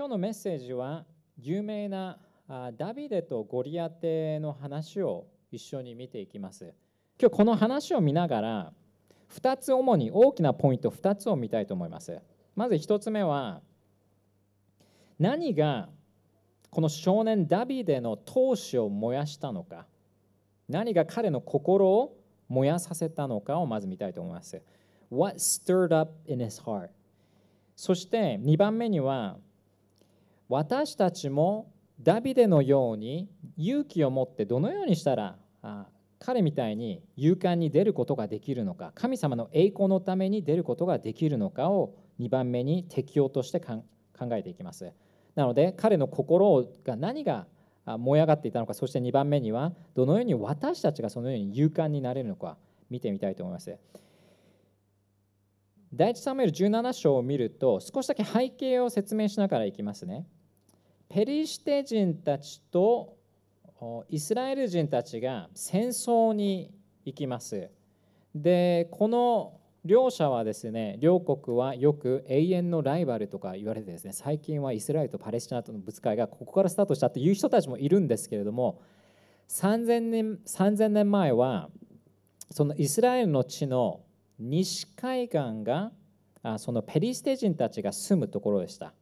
今日のメッセージは有名なダビデとゴリアテの話を一緒に見ていきます。今日この話を見ながら2つ主に大きなポイント2つを見たいと思います。まず1つ目は何がこの少年ダビデの闘志を燃やしたのか何が彼の心を燃やさせたのかをまず見たいと思います。What stirred up in his heart? そして2番目には私たちもダビデのように勇気を持ってどのようにしたら彼みたいに勇敢に出ることができるのか神様の栄光のために出ることができるのかを2番目に適用として考えていきますなので彼の心が何が燃え上がっていたのかそして2番目にはどのように私たちがそのように勇敢になれるのか見てみたいと思います第1サムエル17章を見ると少しだけ背景を説明しながらいきますねペリシテ人たちとイスラエル人たちが戦争に行きます。でこの両者はですね両国はよく永遠のライバルとか言われてですね最近はイスラエルとパレスチナとのぶつかりがここからスタートしたという人たちもいるんですけれども3000年 ,3000 年前はそのイスラエルの地の西海岸があそのペリシテ人たちが住むところでした。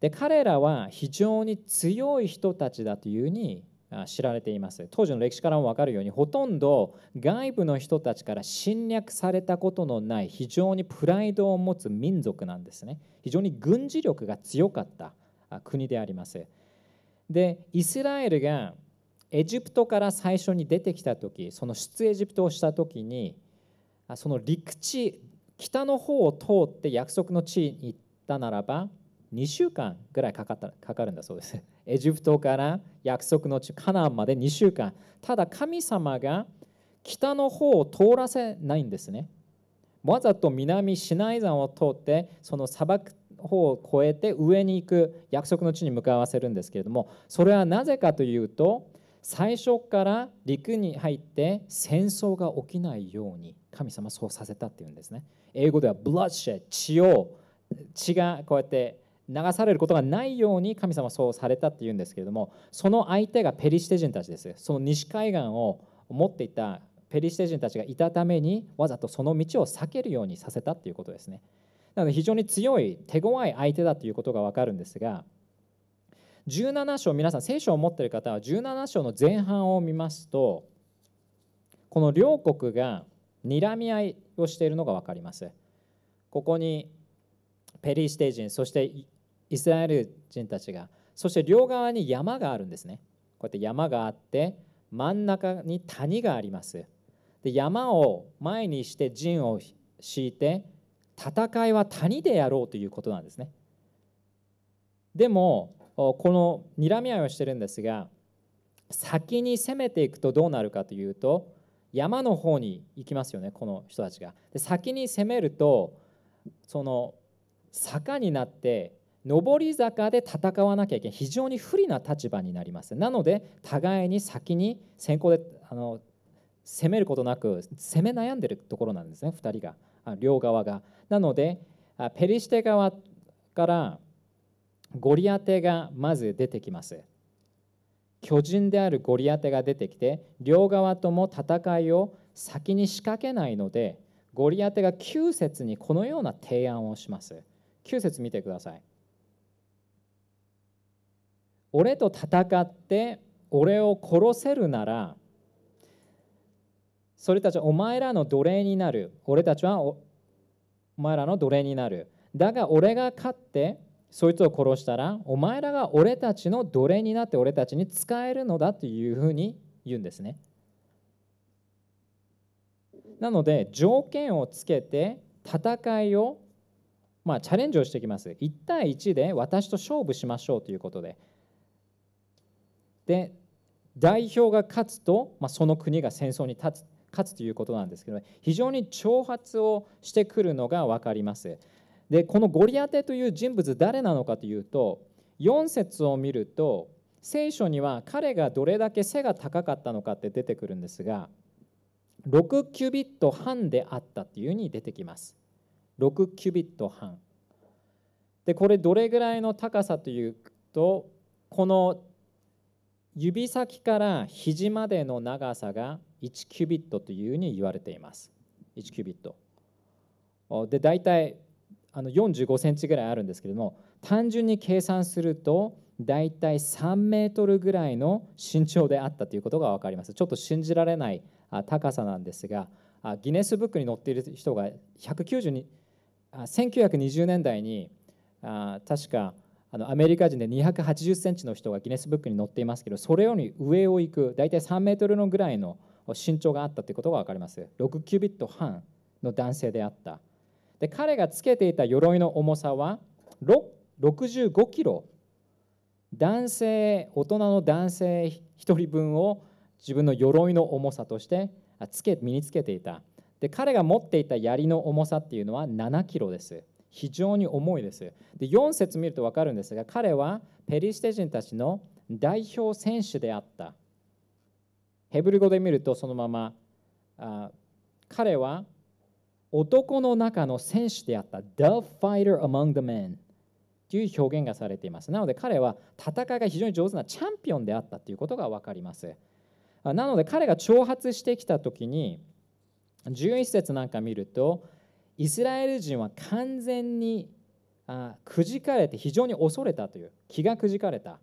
で彼らは非常に強い人たちだというふうに知られています当時の歴史からも分かるようにほとんど外部の人たちから侵略されたことのない非常にプライドを持つ民族なんですね非常に軍事力が強かった国でありますでイスラエルがエジプトから最初に出てきた時その出エジプトをした時にその陸地北の方を通って約束の地に行ったならば2週間ぐらいかかったかかるんだそうです。エジプトから約束の地カナンまで2週間。ただ神様が北の方を通らせないんですね。わざと南シナイ山を通ってその砂漠方を越えて上に行く約束の地に向かわせるんですけれどもそれはなぜかというと最初から陸に入って戦争が起きないように神様そうさせたっていうんですね。英語では bloodshed 血を血がこうやって流されることがないように神様はそうされたっていうんですけれどもその相手がペリシテ人たちですその西海岸を持っていたペリシテ人たちがいたためにわざとその道を避けるようにさせたっていうことですねなので非常に強い手強い相手だということが分かるんですが17章皆さん聖書を持っている方は17章の前半を見ますとこの両国が睨み合いをしているのが分かりますここにペリシテ人そしてイスラエル人たちがそして両側に山があるんですねこうやって山があって真ん中に谷がありますで山を前にして陣を敷いて戦いは谷でやろうということなんですねでもこの睨み合いをしてるんですが先に攻めていくとどうなるかというと山の方に行きますよねこの人たちがで先に攻めるとその坂になって上り坂で戦わなきゃいけない非常に不利な立場になりますなので互いに先に先行であの攻めることなく攻め悩んでるところなんですね2人が両側がなのでペリシテ側からゴリアテがまず出てきます巨人であるゴリアテが出てきて両側とも戦いを先に仕掛けないのでゴリアテが9節にこのような提案をします9節見てください俺と戦って俺を殺せるならそれたちはお前らの奴隷になる俺たちはお前らの奴隷になるだが俺が勝ってそいつを殺したらお前らが俺たちの奴隷になって俺たちに使えるのだというふうに言うんですねなので条件をつけて戦いをまあチャレンジをしてきます1対1で私と勝負しましょうということでで代表が勝つと、まあ、その国が戦争に立つ勝つということなんですけど非常に挑発をしてくるのが分かります。でこのゴリアテという人物誰なのかというと4節を見ると聖書には彼がどれだけ背が高かったのかって出てくるんですが6キュビット半であったっていうふうに出てきます。6キュビット半でこれどれぐらいの高さというとこの指先から肘までの長さが1キュビットというふうに言われています。1キュビット。で、大体あの45センチぐらいあるんですけれども、単純に計算すると、大体3メートルぐらいの身長であったということが分かります。ちょっと信じられない高さなんですが、ギネスブックに載っている人が192 1920年代に確かあのアメリカ人で280センチの人がギネスブックに載っていますけどそれより上を行く大体3メートルのぐらいの身長があったということが分かります6キュービット半の男性であったで彼がつけていた鎧の重さは65キロ男性大人の男性1人分を自分の鎧の重さとしてつけ身につけていたで彼が持っていた槍の重さっていうのは7キロです非常に重いです。で4節見ると分かるんですが彼はペリシテ人たちの代表選手であった。ヘブル語で見るとそのままあ彼は男の中の選手であった。The fighter among the men という表現がされています。なので彼は戦いが非常に上手なチャンピオンであったということが分かります。なので彼が挑発してきたときに11節なんか見るとイスラエル人は完全にあくじかれて非常に恐れたという気がくじかれた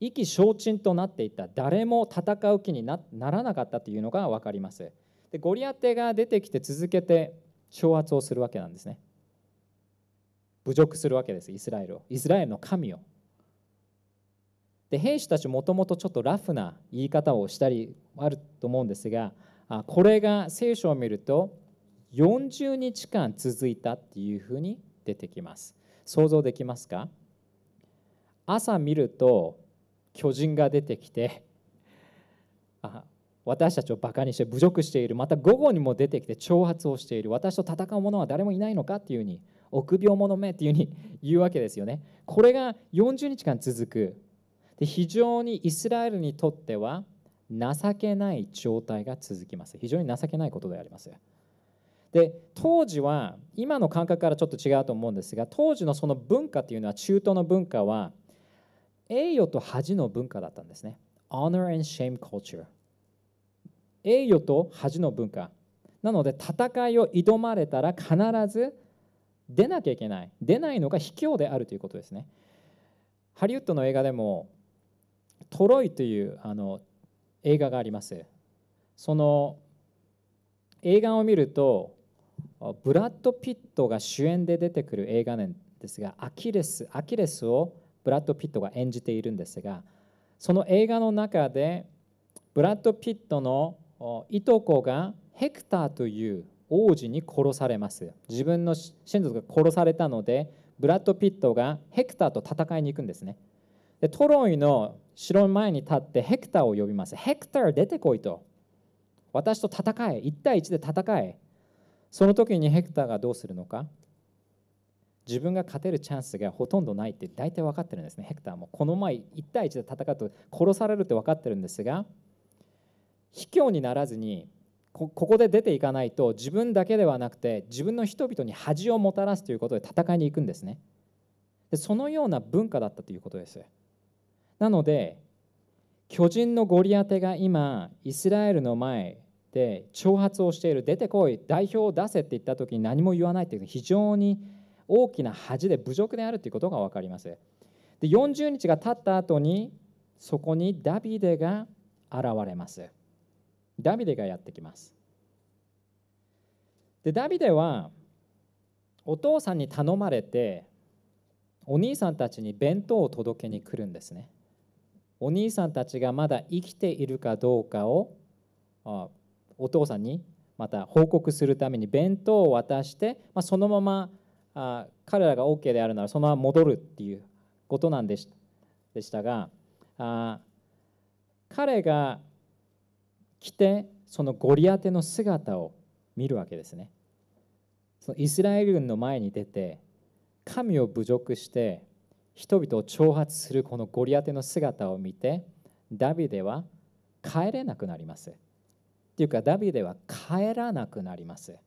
意気消沈となっていた誰も戦う気にならなかったというのが分かりますでゴリアテが出てきて続けて挑発をするわけなんですね侮辱するわけですイスラエルをイスラエルの神をで兵士たちもともとちょっとラフな言い方をしたりあると思うんですがこれが聖書を見ると40日間続いたっていうふうに出てきます想像できますか朝見ると巨人が出てきてあ私たちをバカにして侮辱しているまた午後にも出てきて挑発をしている私と戦う者は誰もいないのかっていうふうに臆病者めっていうふうに言うわけですよねこれが40日間続くで非常にイスラエルにとっては情けない状態が続きます非常に情けないことでありますで当時は今の感覚からちょっと違うと思うんですが当時のその文化というのは中東の文化は栄誉と恥の文化だったんですね。Honor and shame culture 栄誉と恥の文化なので戦いを挑まれたら必ず出なきゃいけない出ないのが卑怯であるということですねハリウッドの映画でもトロイというあの映画がありますその映画を見るとブラッド・ピットが主演で出てくる映画なんですがアキレスアキレスをブラッド・ピットが演じているんですがその映画の中でブラッド・ピットのいとこがヘクターという王子に殺されます自分の親族が殺されたのでブラッド・ピットがヘクターと戦いに行くんですねでトロイの城前に立ってヘクターを呼びますヘクター出てこいと私と戦え1対1で戦えその時にヘクターがどうするのか自分が勝てるチャンスがほとんどないって大体分かってるんですねヘクターもこの前1対1で戦うと殺されるって分かってるんですが卑怯にならずにここで出ていかないと自分だけではなくて自分の人々に恥をもたらすということで戦いに行くんですねでそのような文化だったということですなので巨人のゴリアテが今イスラエルの前で挑発をしている出てこい代表を出せって言った時に何も言わないという非常に大きな恥で侮辱であるということが分かりますで40日が経った後にそこにダビデが現れますダビデがやってきますでダビデはお父さんに頼まれてお兄さんたちに弁当を届けに来るんですねお兄さんたちがまだ生きているかどうかをお父さんにまた報告するために弁当を渡して、まあ、そのままあ彼らが OK であるならそのまま戻るっていうことなんでしたがあ彼が来てそのゴリアテの姿を見るわけですねそのイスラエル軍の前に出て神を侮辱して人々を挑発するこのゴリアテの姿を見てダビデは帰れなくなりますっていうかダビデは帰らなくなります。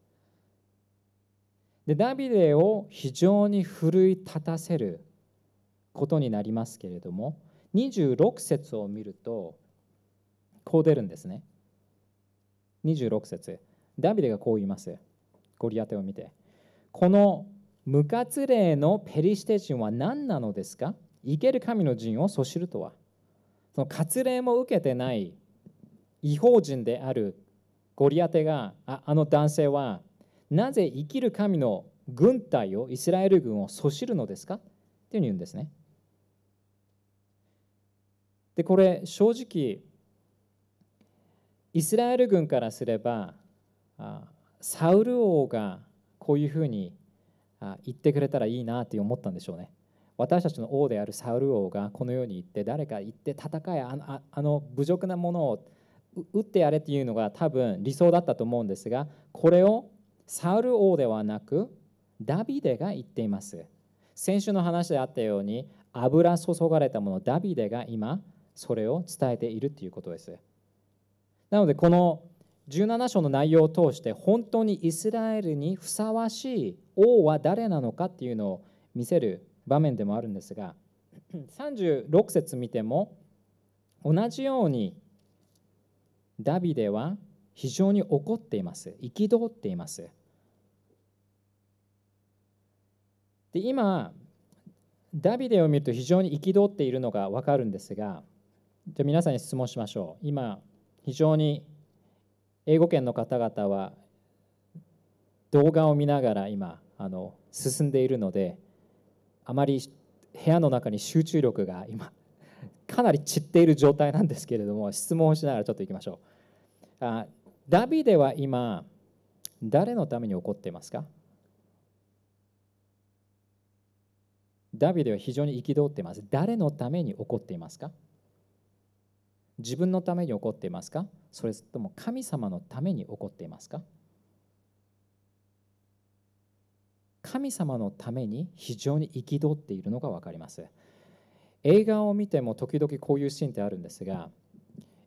でダビデを非常に奮い立たせることになりますけれども26節を見るとこう出るんですね。26節ダビデがこう言います。ゴリアテを見て。この無活霊のペリシテ人は何なのですか生ける神の陣をそしるとは。その活例も受けてない違法人であるゴリアテがああの男性はなぜ生きる神の軍隊をイスラエル軍をそしるのですかっていうふうに言うんですね。でこれ正直イスラエル軍からすればサウル王がこういうふうに言ってくれたらいいなって思ったんでしょうね。私たちの王であるサウル王がこのように言って誰か言って戦えあのあの侮辱なものを打ってやれっていうのが多分理想だったと思うんですがこれをサウル王ではなくダビデが言っています先週の話であったように油注がれたものダビデが今それを伝えているということですなのでこの17章の内容を通して本当にイスラエルにふさわしい王は誰なのかっていうのを見せる場面でもあるんですが36節見ても同じようにダビデは非常に怒っています憤っていますで今ダビデを見ると非常に憤っているのが分かるんですがじゃ皆さんに質問しましょう今非常に英語圏の方々は動画を見ながら今あの進んでいるのであまり部屋の中に集中力が今かなり散っている状態なんですけれども質問をしながらちょっといきましょうあダビデは今誰のために怒っていますかダビデは非常に憤っています誰のために怒っていますか自分のために怒っていますかそれとも神様のために怒っていますか神様のために非常に憤っているのが分かります。映画を見ても時々こういうシーンってあるんですが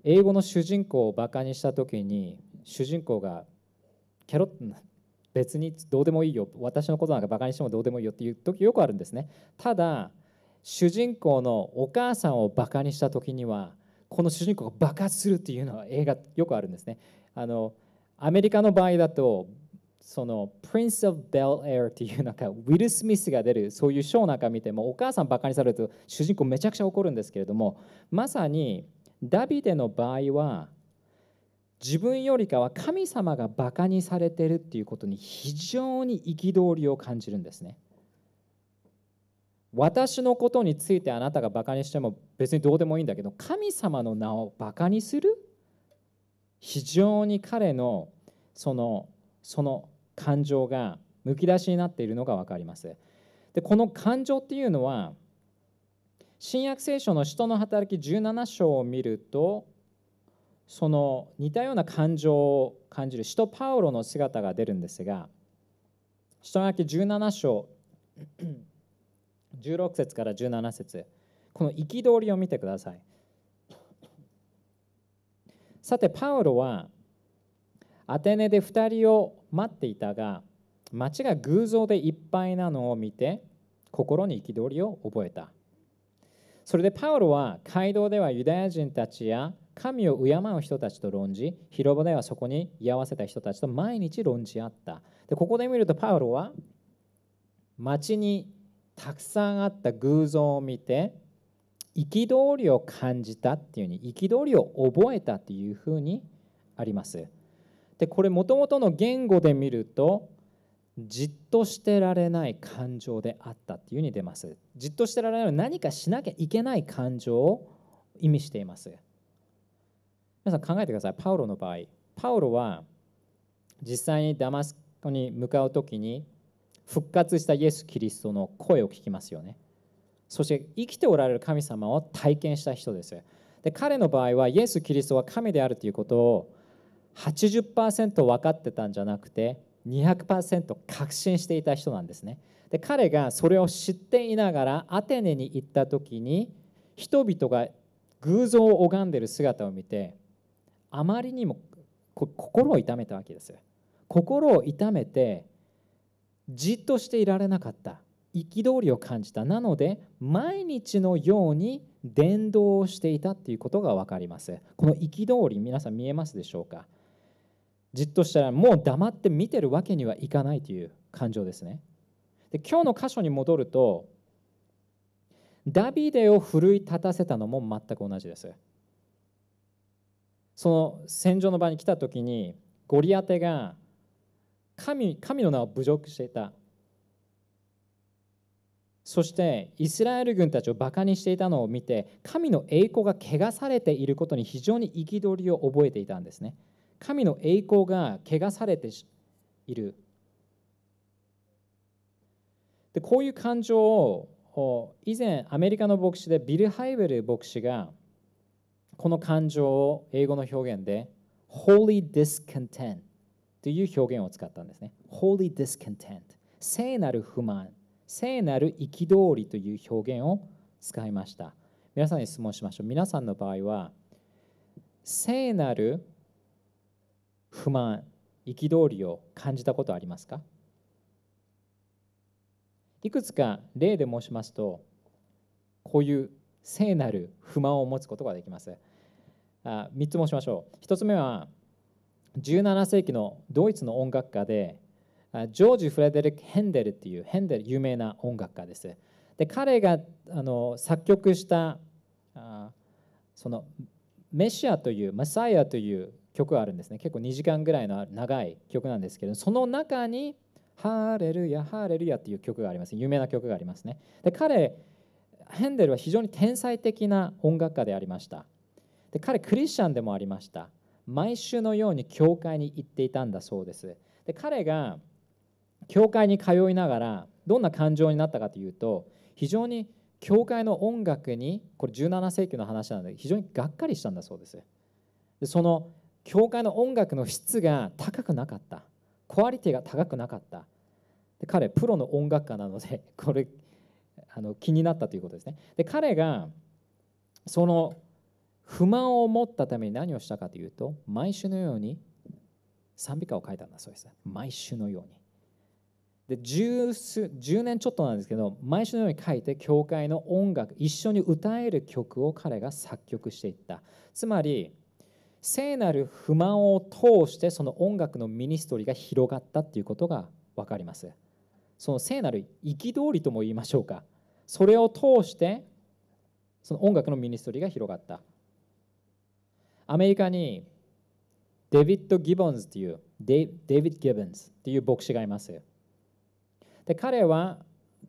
英語の主人公をバカにした時に主人公が「キャロッ別にどうでもいいよ私のことなんかバカにしてもどうでもいいよ」っていう時よくあるんですねただ主人公のお母さんをバカにした時にはこの主人公が爆発するっていうのは映画よくあるんですねあのアメリカの場合だとその Prince of Bel Air っていうなんかウィル・スミスが出るそういうショーなんか見てもお母さんバカにされると主人公めちゃくちゃ怒るんですけれどもまさにダビデの場合は自分よりかは神様がバカにされてるっていうことに非常に憤りを感じるんですね。私のことについてあなたがバカにしても別にどうでもいいんだけど神様の名をバカにする非常に彼のそのその感情がむき出しになっているのが分かります。でこの感情っていうのは新約聖書の「使徒の働き」17章を見るとその似たような感情を感じる使徒パウロの姿が出るんですが使徒の働き17章16 節から17節この憤りを見てください。さてパウロはアテネで2人を待っていたが町が偶像でいっぱいなのを見て心に憤りを覚えたそれでパウロは街道ではユダヤ人たちや神を敬う人たちと論じ広場ではそこに居合わせた人たちと毎日論じ合ったでここで見るとパウロは町にたくさんあった偶像を見て憤りを感じたっていうふうに憤りを覚えたっていうふうにありますでこれもともとの言語で見るとじっとしてられない感情であったっていうふうに出ますじっとしてられない何かしなきゃいけない感情を意味しています皆さん考えてくださいパウロの場合パウロは実際にダマスコに向かう時に復活したイエス・キリストの声を聞きますよねそして生きておられる神様を体験した人ですで彼の場合はイエス・キリストは神であるということを80%分かってたんじゃなくて200%確信していた人なんですね。で彼がそれを知っていながらアテネに行った時に人々が偶像を拝んでる姿を見てあまりにも心を痛めたわけです。心を痛めてじっとしていられなかった憤りを感じたなので毎日のように伝道をしていたということが分かりますこの憤り皆さん見えますでしょうかじっとしたらもう黙って見てるわけにはいかないという感情ですね。で今日の箇所に戻るとダビデを奮い立たせたのも全く同じです。その戦場の場に来た時にゴリアテが神神の名を侮辱していたそしてイスラエル軍たちをバカにしていたのを見て神の栄光が汚されていることに非常に憤りを覚えていたんですね神の栄光が汚されているでこういう感情を以前アメリカの牧師でビル・ハイベル牧師がこの感情を英語の表現で Holy Discontent という表現を使ったんですね。Holy Discontent 聖なる不満聖なる憤りという表現を使いました。皆さんに質問しましょう。皆さんの場合は聖なる不満憤りを感じたことありますかいくつか例で申しますとこういう聖なる不満を持つことができますあ3つ申しましょう1つ目は17世紀のドイツの音楽家でジョージ・フレデリック・ヘンデルっていうヘンデル有名な音楽家ですで彼があの作曲したあそのメシアというマサイアという曲があるんですね結構2時間ぐらいの長い曲なんですけどその中に「ハーレルヤハーレルヤ」っていう曲があります有名な曲がありますねで彼ヘンデルは非常に天才的な音楽家でありましたで彼クリスチャンでもありました毎週のように教会に行っていたんだそうですで彼が教会に通いながらどんな感情になったかというと非常に教会の音楽にこれ17世紀の話なので非常にがっかりしたんだそうですでその教会の音楽の質が高くなかったクオリティが高くなかったで彼プロの音楽家なので これあの気になったということですねで彼がその不満を持ったために何をしたかというと毎週のように賛美歌を書いたんだそうです毎週のようにで 10, 数10年ちょっとなんですけど毎週のように書いて教会の音楽一緒に歌える曲を彼が作曲していったつまり聖なる不満を通してその音楽のミニストリーが広がったっていうことが分かりますその聖なる憤りとも言いましょうかそれを通してその音楽のミニストリーが広がったアメリカにデビッド・ギボンズというデイデビッド・ギボンズという牧師がいますで彼は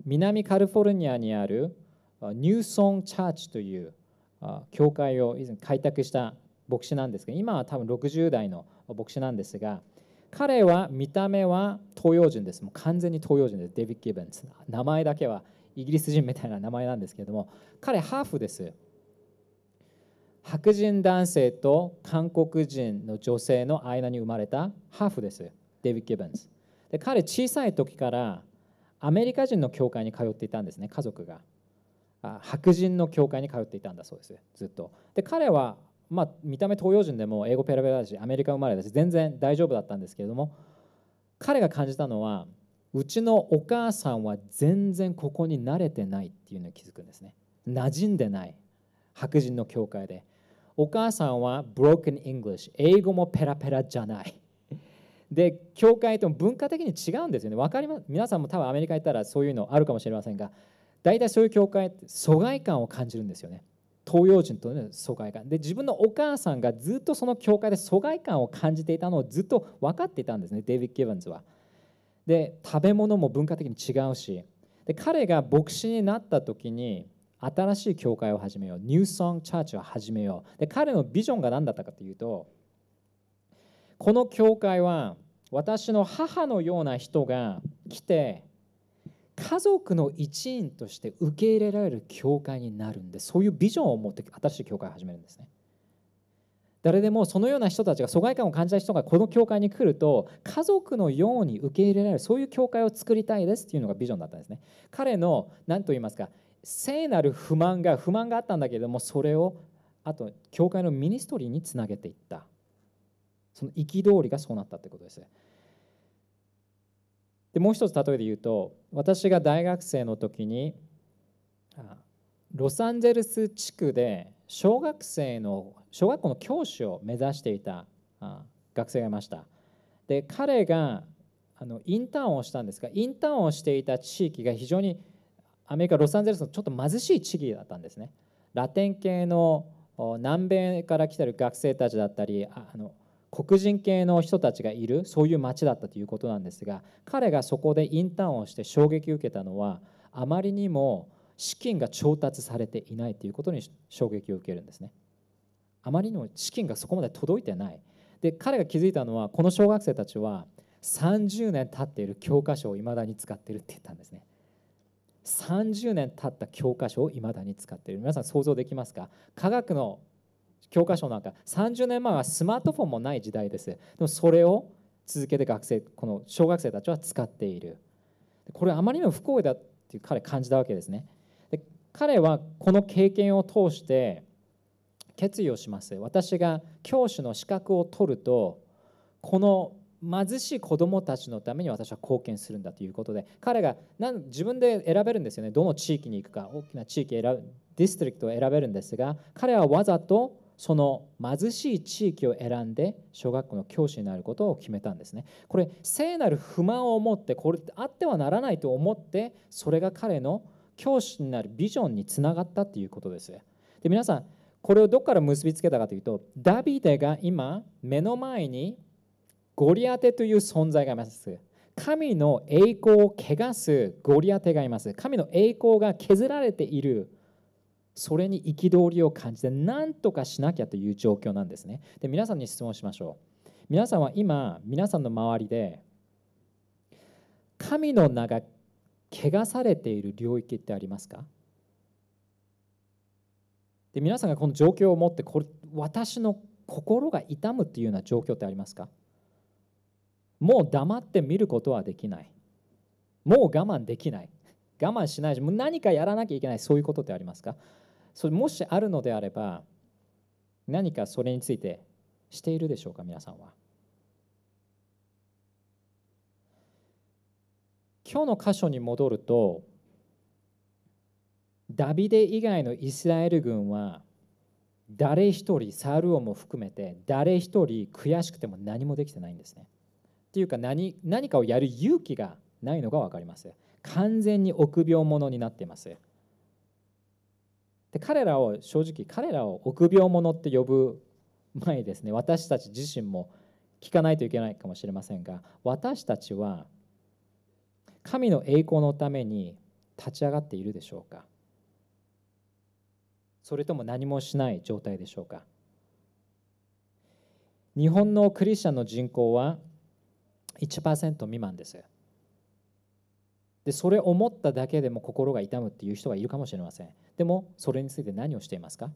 南カリフォルニアにあるニューソン・チャーチという教会を以前開拓した牧師なんですけど今は多分60代の牧師なんですが彼は見た目は東洋人ですもう完全に東洋人ですデビッド・ギブンス名前だけはイギリス人みたいな名前なんですけれども彼ハーフです白人男性と韓国人の女性の間に生まれたハーフですデビッド・ギブンスで彼小さい時からアメリカ人の教会に通っていたんですね家族が白人の教会に通っていたんだそうですずっとで彼はまあ、見た目東洋人でも英語ペラペラだしアメリカ生まれだし全然大丈夫だったんですけれども彼が感じたのはうちのお母さんは全然ここに慣れてないっていうのを気づくんですね馴染んでない白人の教会でお母さんは broken English 英語もペラペラじゃないで教会とも文化的に違うんですよね分かります皆さんも多分アメリカ行ったらそういうのあるかもしれませんが大体そういう教会って疎外感を感じるんですよね東洋人との疎外感で自分のお母さんがずっとその教会で疎外感を感じていたのをずっと分かっていたんですねデイビッド・ギバンズは。で食べ物も文化的に違うしで彼が牧師になった時に新しい教会を始めようニューソング・チャーチを始めようで彼のビジョンが何だったかというとこの教会は私の母のような人が来て家族の一員として受け入れられる教会になるんでそういうビジョンを持って新しい教会を始めるんですね誰でもそのような人たちが疎外感を感じた人がこの教会に来ると家族のように受け入れられるそういう教会を作りたいですっていうのがビジョンだったんですね彼の何と言いますか聖なる不満が不満があったんだけれどもそれをあと教会のミニストリーにつなげていったその憤りがそうなったってことですでもう一つ例えで言うと私が大学生の時にロサンゼルス地区で小学生の小学校の教師を目指していた学生がいましたで彼があのインターンをしたんですがインターンをしていた地域が非常にアメリカロサンゼルスのちょっと貧しい地域だったんですねラテン系の南米から来てる学生たちだったりあの黒人系の人たちがいるそういう町だったということなんですが彼がそこでインターンをして衝撃を受けたのはあまりにも資金が調達されていないということに衝撃を受けるんですねあまりにも資金がそこまで届いてないで彼が気づいたのはこの小学生たちは30年経っている教科書をいまだに使っているって言ったんですね30年経った教科書をいまだに使っている皆さん想像できますか科学の教科書なんか30年前はスマートフォンもない時代ですでもそれを続けて学生この小学生たちは使っているこれあまりにも不幸だっていう彼感じたわけですねで彼はこの経験を通して決意をします私が教師の資格を取るとこの貧しい子どもたちのために私は貢献するんだということで彼が何自分で選べるんですよねどの地域に行くか大きな地域選ぶディストリクトを選べるんですが彼はわざとその貧しい地域を選んで小学校の教師になることを決めたんですねこれ聖なる不満を持ってこれあってはならないと思ってそれが彼の教師になるビジョンにつながったということですで皆さんこれをどこから結びつけたかというとダビデが今目の前にゴリアテという存在がいます神の栄光を汚すゴリアテがいます神の栄光が削られているそれに憤りを感じて何とかしなきゃという状況なんですねで皆さんに質問しましょう皆さんは今皆さんの周りで神の名が汚されている領域ってありますかで皆さんがこの状況を持ってこれ私の心が痛むっていうような状況ってありますかもう黙って見ることはできないもう我慢できない我慢しないしもう何かやらなきゃいけないそういうことってありますかそれもしあるのであれば何かそれについてしているでしょうか皆さんは今日の箇所に戻るとダビデ以外のイスラエル軍は誰一人サルオも含めて誰一人悔しくても何もできてないんですね。っていうか何何かをやる勇気がないのが分かります。完全に臆病者になっていますで彼らを正直彼らを臆病者って呼ぶ前にですね私たち自身も聞かないといけないかもしれませんが私たちは神の栄光のために立ち上がっているでしょうかそれとも何もしない状態でしょうか日本のクリスチャンの人口は1%未満です。でそれ思っただけでも心が痛むっていう人がいるかもしれませんでもそれについて何をしていますか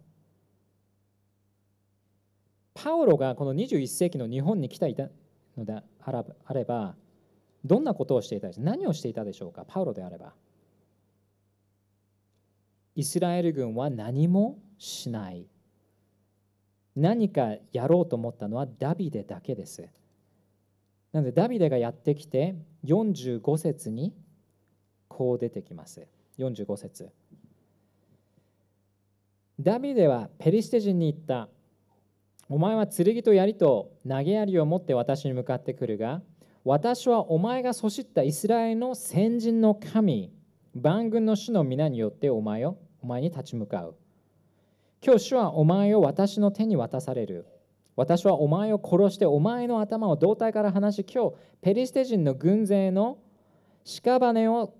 パウロがこの21世紀の日本に来ていたのであればどんなことをしていたでしょう何をしていたでしょうかパウロであればイスラエル軍は何もしない何かやろうと思ったのはダビデだけですなのでダビデがやってきて45節にこう出てきます45節ダビデはペリシテ人に言ったお前は剣と槍と投げ槍を持って私に向かってくるが私はお前がそしったイスラエルの先人の神万軍の主の皆によってお前をお前に立ち向かう今日主はお前を私の手に渡される私はお前を殺してお前の頭を胴体から離し今日ペリシテ人の軍勢の屍を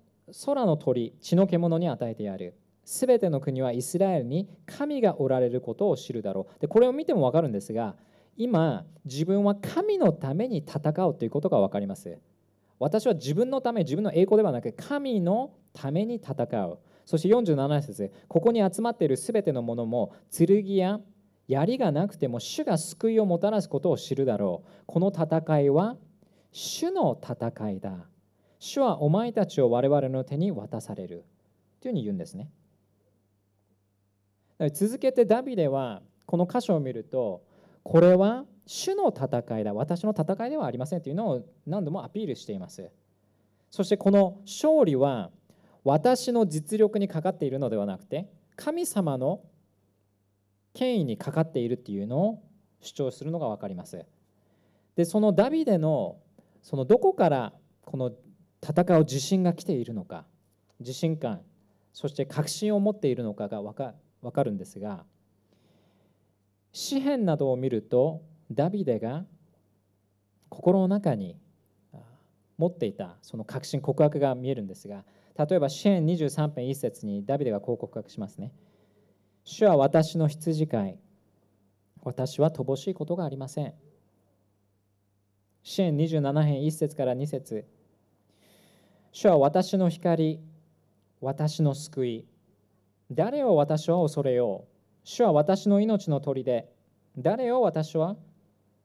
空の鳥血の獣に与えてやるすべての国はイスラエルに神がおられることを知るだろうでこれを見てもわかるんですが今自分は神のために戦うということがわかります私は自分のため自分の栄光ではなく神のために戦うそして47節ここに集まっているすべてのものも剣や槍がなくても主が救いをもたらすことを知るだろうこの戦いは主の戦いだ主はお前たちを我々の手に渡されるというふうに言うんですね。続けてダビデはこの箇所を見るとこれは主の戦いだ私の戦いではありませんというのを何度もアピールしていますそしてこの勝利は私の実力にかかっているのではなくて神様の権威にかかっているというのを主張するのが分かりますでそのダビデのそのどこからこの戦う自信が来ているのか自信感そして確信を持っているのかが分かかるんですが詩篇などを見るとダビデが心の中に持っていたその確信告白が見えるんですが例えば詩篇23編1節にダビデがこう告白しますね「主は私の羊飼い私は乏しいことがありません」詩篇27編1節から2節主は私の光、私の救い。誰を私は恐れよう。主は私の命の砦。誰を私は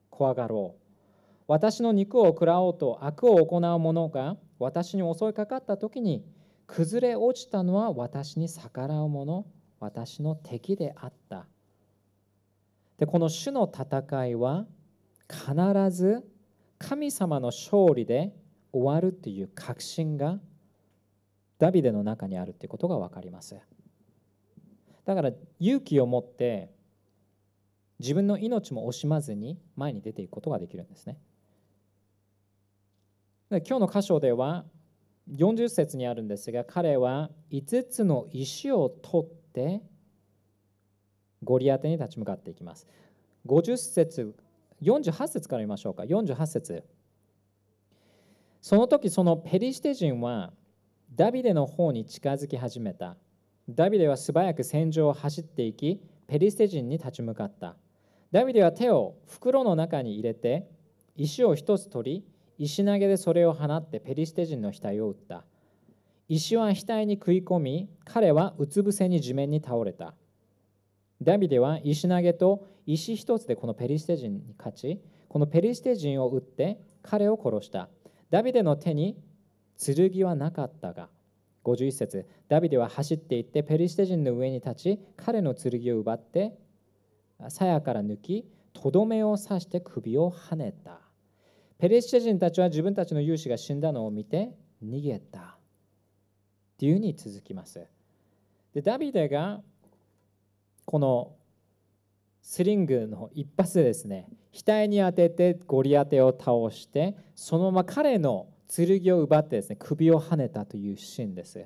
怖がろう。私の肉を食らおうと悪を行う者が私に襲いかかった時に崩れ落ちたのは私に逆らう者私の敵であったでこの種の戦いは必ず神様の勝利で終わるっていう確信がダビデの中にあるってことが分かりますだから勇気を持って自分の命も惜しまずに前に出ていくことができるんですねで今日の箇所では40節にあるんですが彼は5つの石を取ってゴリアテに立ち向かっていきます50節48節から見ましょうか48節その時そのペリシテ人はダビデの方に近づき始めたダビデは素早く戦場を走っていきペリシテ人に立ち向かったダビデは手を袋の中に入れて石を一つ取り石投げでそれを放ってペリシテ人の額を打った石は額に食い込み彼はうつ伏せに地面に倒れたダビデは石投げと石一つでこのペリシテ人に勝ちこのペリシテ人を打って彼を殺したダビデの手に剣はなかったが51節ダビデは走っていってペリシテ人の上に立ち彼の剣を奪って鞘から抜きとどめを刺して首をはねたペリシテ人たちは自分たちの勇士が死んだのを見て逃げたってうに続きますでダビデがこのスリングの一発でですね額に当ててゴリアテを倒してそのまま彼の剣を奪ってですね首をはねたというシーンです。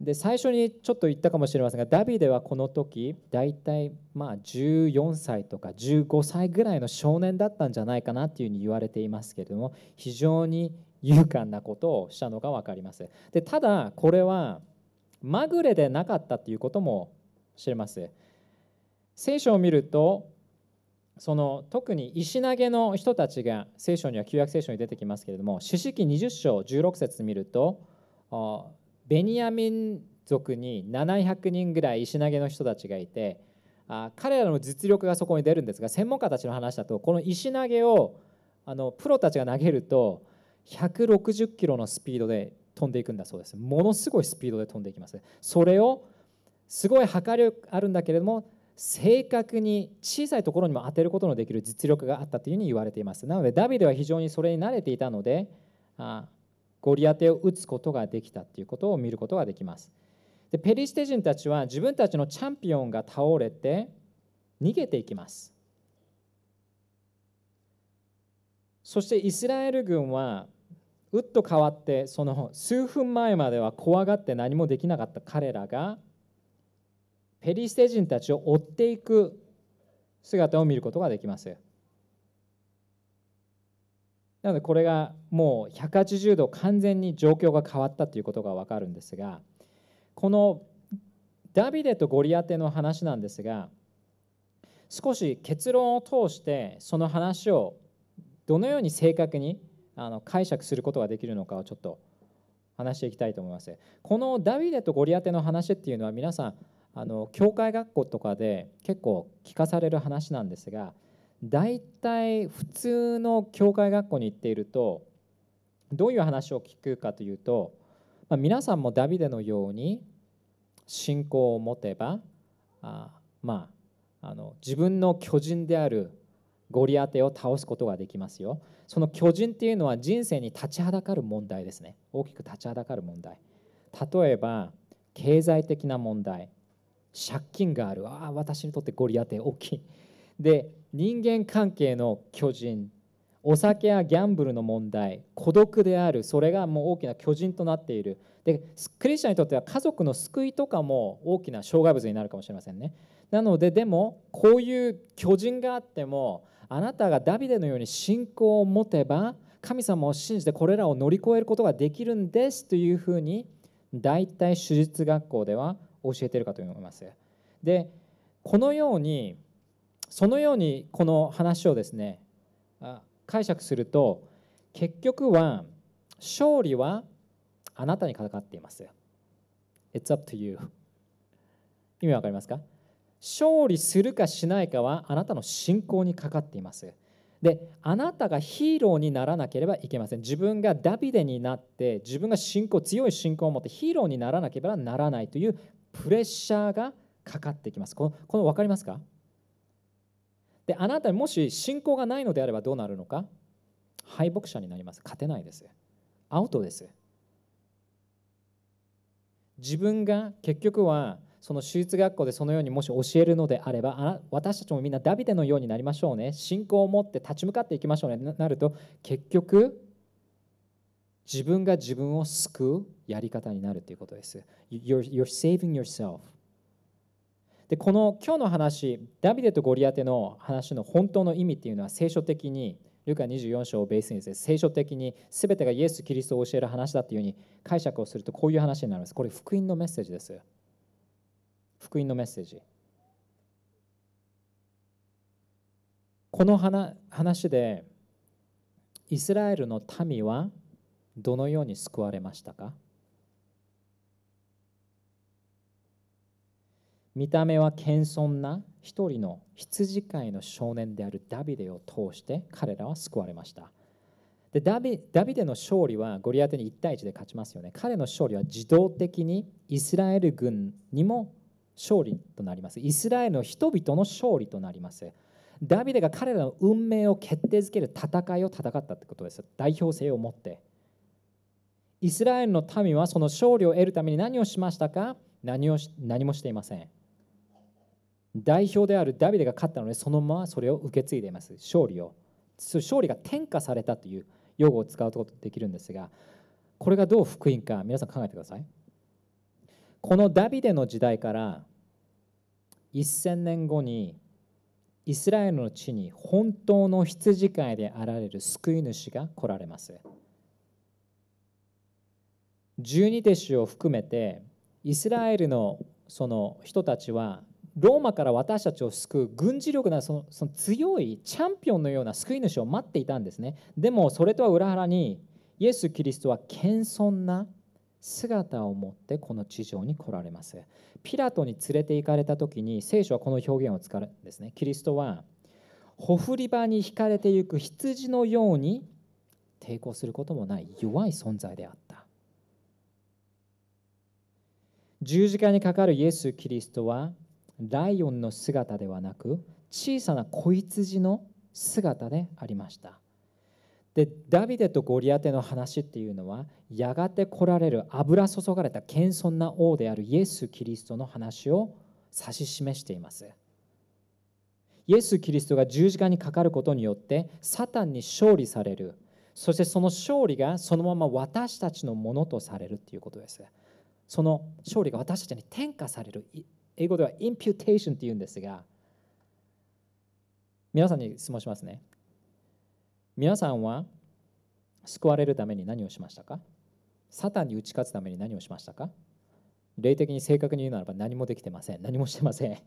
で最初にちょっと言ったかもしれませんがダビデはこの時大体まあ14歳とか15歳ぐらいの少年だったんじゃないかなというふうに言われていますけれども非常に勇敢なことをしたのが分かります。でただこれはまぐれでなかったということも知れます。聖書を見るとその特に石投げの人たちが聖書には旧約聖書に出てきますけれども四式20章16節見るとベニヤミン族に700人ぐらい石投げの人たちがいてあ彼らの実力がそこに出るんですが専門家たちの話だとこの石投げをあのプロたちが投げると160キロのスピードで飛んでいくんだそうですものすごいスピードで飛んでいきますそれをすごい迫力あるんだけれども正確に小さいところにも当てることのできる実力があったというふうに言われていますなのでダビデは非常にそれに慣れていたのであゴリアテを打つことができたということを見ることができますでペリシテ人たちは自分たちのチャンピオンが倒れて逃げていきますそしてイスラエル軍は打っと変わってその数分前までは怖がって何もできなかった彼らがペリシテ人たちを追っていく姿を見ることができますなのでこれがもう180度完全に状況が変わったということが分かるんですがこのダビデとゴリアテの話なんですが少し結論を通してその話をどのように正確にあの解釈することができるのかをちょっと話していきたいと思います。このダビデとゴリアテの話っていうのは皆さんあの教会学校とかで結構聞かされる話なんですが大体普通の教会学校に行っているとどういう話を聞くかというと、まあ、皆さんもダビデのように信仰を持てばあまああの自分の巨人であるゴリアテを倒すことができますよその巨人っていうのは人生に立ちはだかる問題ですね大きく立ちはだかる問題例えば経済的な問題借金があるああ私にとってゴリアテ大きいで人間関係の巨人お酒やギャンブルの問題孤独であるそれがもう大きな巨人となっているでクリスチャンにとっては家族の救いとかも大きな障害物になるかもしれませんねなのででもこういう巨人があってもあなたがダビデのように信仰を持てば神様を信じてこれらを乗り越えることができるんですというふうに大体手術学校では教えてるかと思います。でこのようにそのようにこの話をですね解釈すると結局は勝利はあなたにかかっています。It's up to you. 意味わかりますか勝利するかしないかはあなたの信仰にかかっています。であなたがヒーローにならなければいけません自分がダビデになって自分が信仰強い信仰を持ってヒーローにならなければならないというプレッシャーがかかってきますこのこの分かりますかであなたもし信仰がないのであればどうなるのか敗北者になります勝てないですアウトです自分が結局はその手術学校でそのようにもし教えるのであればあ私たちもみんなダビデのようになりましょうね信仰を持って立ち向かっていきましょうねなると結局自分が自分を救うやり方になるということです。You're, you're saving yourself. でこの今日の話ダビデとゴリアテの話の本当の意味っていうのは聖書的にルカ24章をベースにですね聖書的に全てがイエス・キリストを教える話だっていうふうに解釈をするとこういう話になります。これ福音のメッセージです。福音のメッセージ。この話でイスラエルの民はどのように救われましたか見た目は謙遜な一人の羊飼いの少年であるダビデを通して彼らは救われましたでダビダビデの勝利はゴリアテに1対1で勝ちますよね彼の勝利は自動的にイスラエル軍にも勝利となりますイスラエルの人々の勝利となりますダビデが彼らの運命を決定づける戦いを戦ったってことです代表性を持ってイスラエルの民はその勝利を得るために何をしましたか何を何もしていません。代表であるダビデが勝ったので、そのままそれを受け継いでいます。勝利を。勝利が転嫁されたという用語を使うことができるんですが、これがどう福音か、皆さん考えてください。このダビデの時代から1000年後にイスラエルの地に本当の羊飼いであられる救い主が来られます。十二弟子を含めてイスラエルのその人たちはローマから私たちを救う軍事力なそのその強いチャンピオンのような救い主を待っていたんですねでもそれとは裏腹にイエス・キリストは謙遜な姿を持ってこの地上に来られますピラトに連れて行かれた時に聖書はこの表現を使うんですねキリストはほふり場に惹かれてゆく羊のように抵抗することもない弱い存在であった十字架にかかるイエス・キリストはライオンの姿ではなく小さな子羊の姿でありましたでダビデとゴリアテの話っていうのはやがて来られる油注がれた謙遜な王であるイエス・キリストの話を指し示していますイエス・キリストが十字架にかかることによってサタンに勝利されるそしてその勝利がそのまま私たちのものとされるということですその勝利が私たちに転嫁される英語ではインピューテーションっていうんですが皆さんに質問しますね皆さんは救われるために何をしましたかサタンに打ち勝つために何をしましたか霊的に正確に言うならば何もできてません何もしてません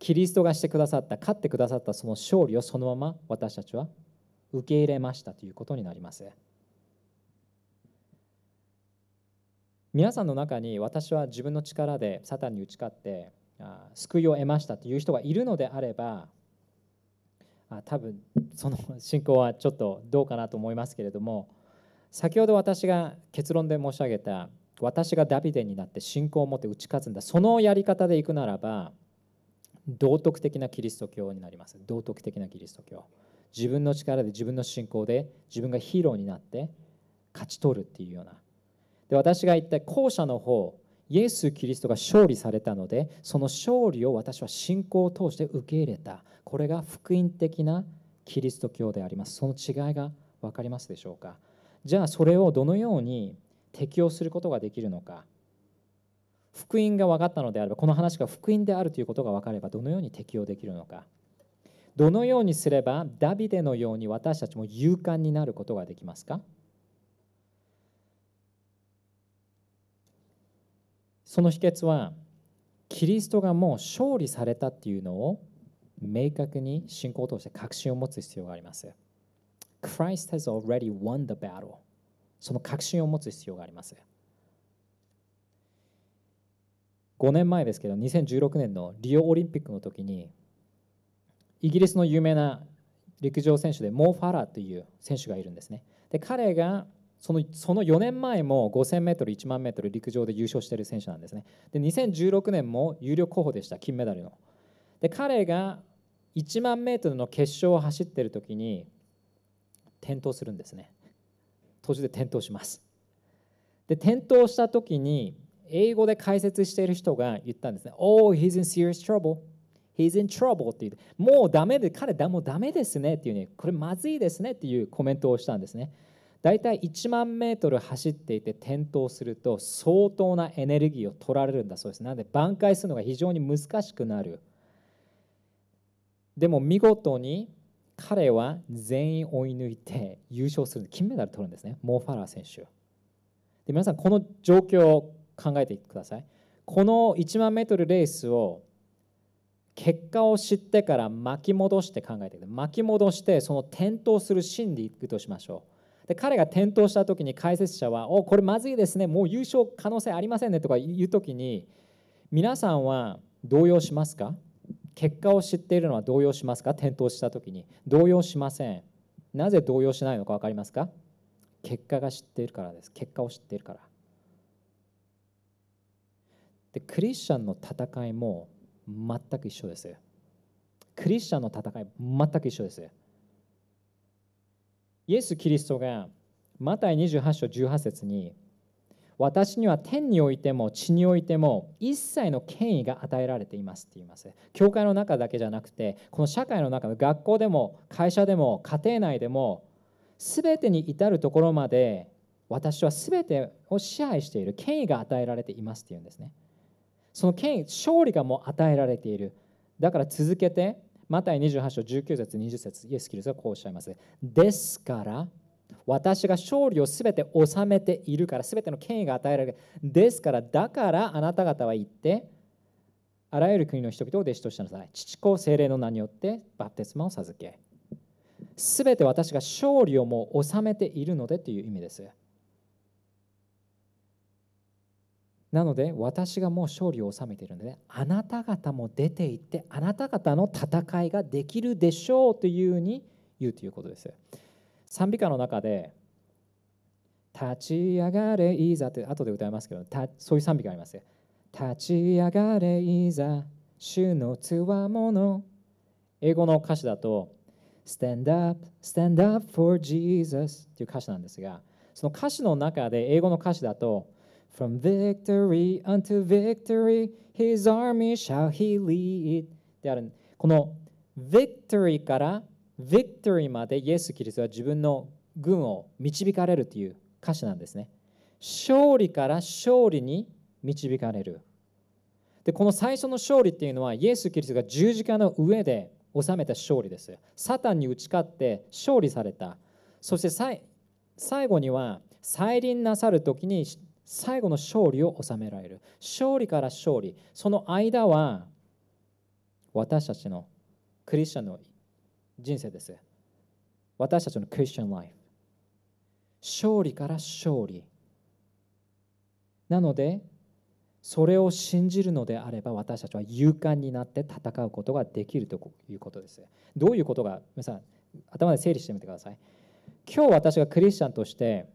キリストがしてくださった勝ってくださったその勝利をそのまま私たちは受け入れましたということになります。皆さんの中に私は自分の力でサタンに打ち勝って救いを得ましたという人がいるのであれば多分その信仰はちょっとどうかなと思いますけれども先ほど私が結論で申し上げた私がダビデになって信仰を持って打ち勝つんだそのやり方でいくならば道徳的なキリスト教になります道徳的なキリスト教自分の力で自分の信仰で自分がヒーローになって勝ち取るっていうようなで私が言った後者の方イエス・キリストが勝利されたのでその勝利を私は信仰を通して受け入れたこれが福音的なキリスト教でありますその違いが分かりますでしょうかじゃあそれをどのように適用することができるのか福音が分かったのであればこの話が福音であるということが分かればどのように適用できるのかどのようにすればダビデのように私たちも勇敢になることができますかその秘訣はキリストがもう勝利されたっていうのを明確に信仰として確信を持つ必要があります。Christ has already won the battle. その確信を持つ必要があります。5年前ですけど、2016年のリオオリンピックの時に、イギリスの有名な陸上選手でモー・ファラーという選手がいるんですね。で彼がそのその4年前も 5000m、1万 m 陸上で優勝している選手なんですね。で、2016年も有力候補でした、金メダルの。で、彼が1万メートルの決勝を走っているときに転倒するんですね。途中で転倒します。で、転倒したときに英語で解説している人が言ったんですね。Oh, he's in serious trouble. He's in trouble って言って、もうダメで、彼だ、もうダメですねっていうね、これまずいですねっていうコメントをしたんですね。大体1万メートル走っていて転倒すると相当なエネルギーを取られるんだそうですなので挽回するのが非常に難しくなるでも見事に彼は全員追い抜いて優勝する金メダル取るんですねモー・ファラー選手で皆さんこの状況を考えてくださいこの1万メートルレースを結果を知ってから巻き戻して考えて巻き戻してその転倒する心理いくとしましょうで彼が転倒した時に解説者は「おこれまずいですねもう優勝可能性ありませんね」とか言う時に皆さんは動揺しますか結果を知っているのは動揺しますか転倒した時に動揺しませんなぜ動揺しないのか分かりますか結果が知っているからです結果を知っているからでクリスチャンの戦いも全く一緒ですクリスチャンの戦い全く一緒ですイエス・キリストがマタイ28章18節に私には天においても地においても一切の権威が与えられていますって言います。教会の中だけじゃなくてこの社会の中の学校でも会社でも家庭内でも全てに至るところまで私は全てを支配している権威が与えられていますって言うんですね。その権威勝利がもう与えられているだから続けてマタイ28章19節20節イエス・キリストはこうおっしゃいます。ですから、私が勝利をすべて収めているから、すべての権威が与えられる。ですから、だからあなた方は言って、あらゆる国の人々を弟子としてなさい。父子精霊の名によってバプテスマを授け。すべて私が勝利をもう収めているのでという意味です。なので私がもう勝利を収めているのであなた方も出て行ってあなた方の戦いができるでしょうというふうに言うということです賛美歌の中で「立ち上がれいざ」って後で歌いますけどそういう賛美があります立ち上がれいざ主のつわもの英語の歌詞だと Stand up, stand up for Jesus という歌詞なんですがその歌詞の中で英語の歌詞だと From victory unto victory, his army shall he lead. であるこの victory から victory までイエス・キリストは自分の軍を導かれるという歌詞なんですね。勝利から勝利に導かれる。で、この最初の勝利っていうのはイエス・キリストが十字架の上で収めた勝利です。サタンに打ち勝って勝利された。そして最後には再臨なさる時に最後の勝利を収められる勝利から勝利その間は私たちのクリスチャンの人生です私たちのクリスチャンライフ勝利から勝利なのでそれを信じるのであれば私たちは勇敢になって戦うことができるということですどういうことが皆さん頭で整理してみてください今日私がクリスチャンとして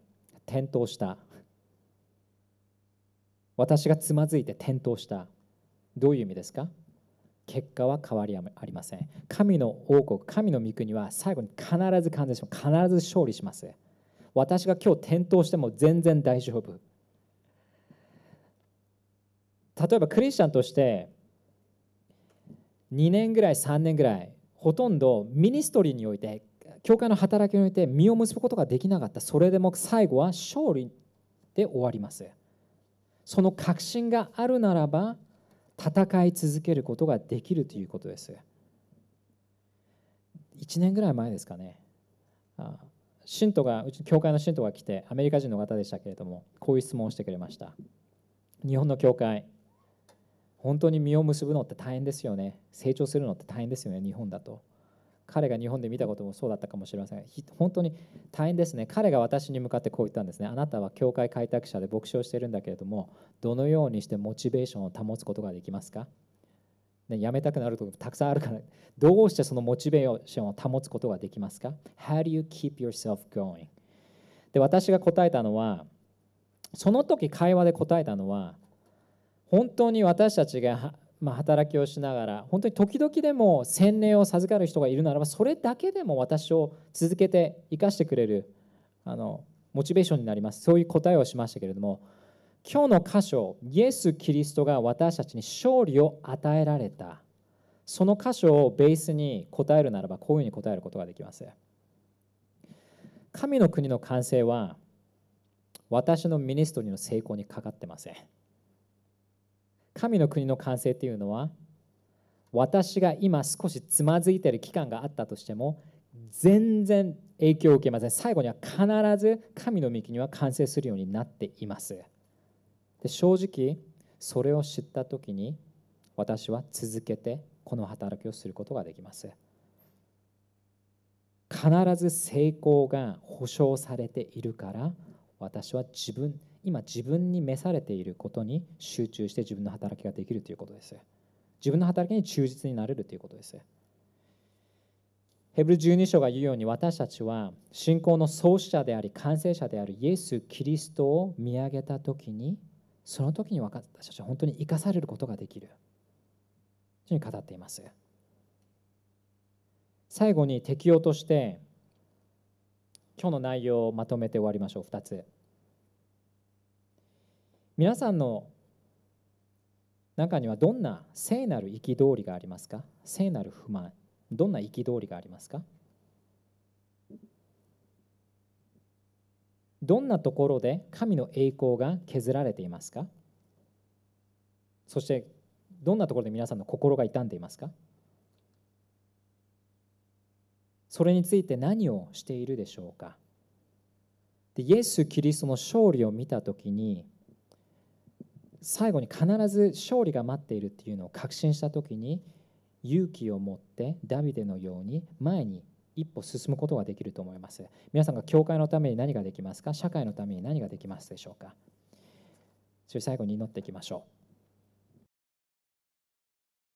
転倒した私がつまずいて転倒したどういう意味ですか結果は変わりありません神の王国神の御国は最後に必ず完全し必ず勝利します私が今日転倒しても全然大丈夫例えばクリスチャンとして2年ぐらい3年ぐらいほとんどミニストリーにおいて教会の働きにおいて身を結ぶことができなかったそれでも最後は勝利で終わりますその確信があるならば戦い続けることができるということです1年ぐらい前ですかね信徒がうち教会の信徒が来てアメリカ人の方でしたけれどもこういう質問をしてくれました日本の教会本当に実を結ぶのって大変ですよね成長するのって大変ですよね日本だと彼が日本で見たこともそうだったかもしれません本当に大変ですね彼が私に向かってこう言ったんですねあなたは教会開拓者で牧師をしているんだけれどもどのようにしてモチベーションを保つことができますかね、やめたくなることたくさんあるからどうしてそのモチベーションを保つことができますか ?How do you keep yourself going? で私が答えたのはその時会話で答えたのは本当に私たちがまあ、働きをしながら本当に時々でも洗礼を授かる人がいるならばそれだけでも私を続けて生かしてくれるあのモチベーションになりますそういう答えをしましたけれども今日の箇所イエス・キリストが私たちに勝利を与えられたその箇所をベースに答えるならばこういうふうに答えることができます神の国の完成は私のミニストリーの成功にかかってません神の国の完成っていうのは私が今少しつまずいてる期間があったとしても全然影響を受けません最後には必ず神の幹には完成するようになっていますで正直それを知った時に私は続けてこの働きをすることができます必ず成功が保証されているから私は自分今自分に召されていることに集中して自分の働きができるということです自分の働きに忠実になれるということですヘブル12章が言うように私たちは信仰の創始者であり完成者であるイエス・キリストを見上げた時にその時に私たちは本当に生かされることができるというふうに語っています最後に適用として今日の内容をまとめて終わりましょう2つ皆さんの中にはどんな聖なる憤りがありますか聖なる不満どんな憤りがありますかどんなところで神の栄光が削られていますかそしてどんなところで皆さんの心が傷んでいますかそれについて何をしているでしょうかでイエス・キリストの勝利を見たときに最後に必ず勝利が待っているっていうのを確信した時に勇気を持ってダビデのように前に一歩進むことができると思います皆さんが教会のために何ができますか社会のために何ができますでしょうかそれ最後に祈っていきましょう